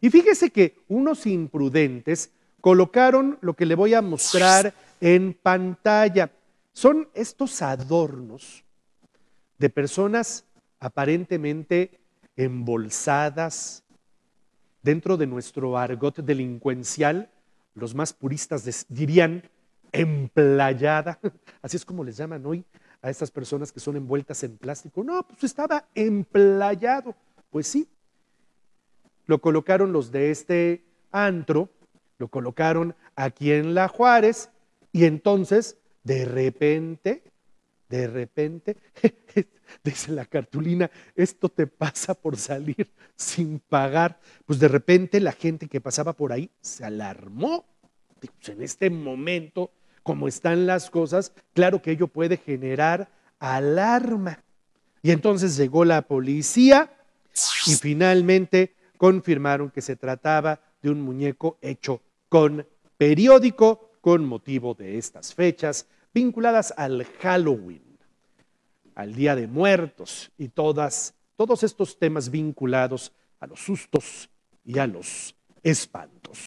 Y fíjese que unos imprudentes colocaron lo que le voy a mostrar en pantalla. Son estos adornos de personas aparentemente embolsadas dentro de nuestro argot delincuencial, los más puristas dirían emplayada, así es como les llaman hoy a estas personas que son envueltas en plástico. No, pues estaba emplayado. Pues sí, lo colocaron los de este antro, lo colocaron aquí en La Juárez y entonces, de repente, de repente, dice la cartulina, esto te pasa por salir sin pagar. Pues de repente la gente que pasaba por ahí se alarmó. Pues, en este momento, como están las cosas, claro que ello puede generar alarma. Y entonces llegó la policía y finalmente confirmaron que se trataba de un muñeco hecho con periódico con motivo de estas fechas vinculadas al Halloween, al Día de Muertos y todos estos temas vinculados a los sustos y a los espantos.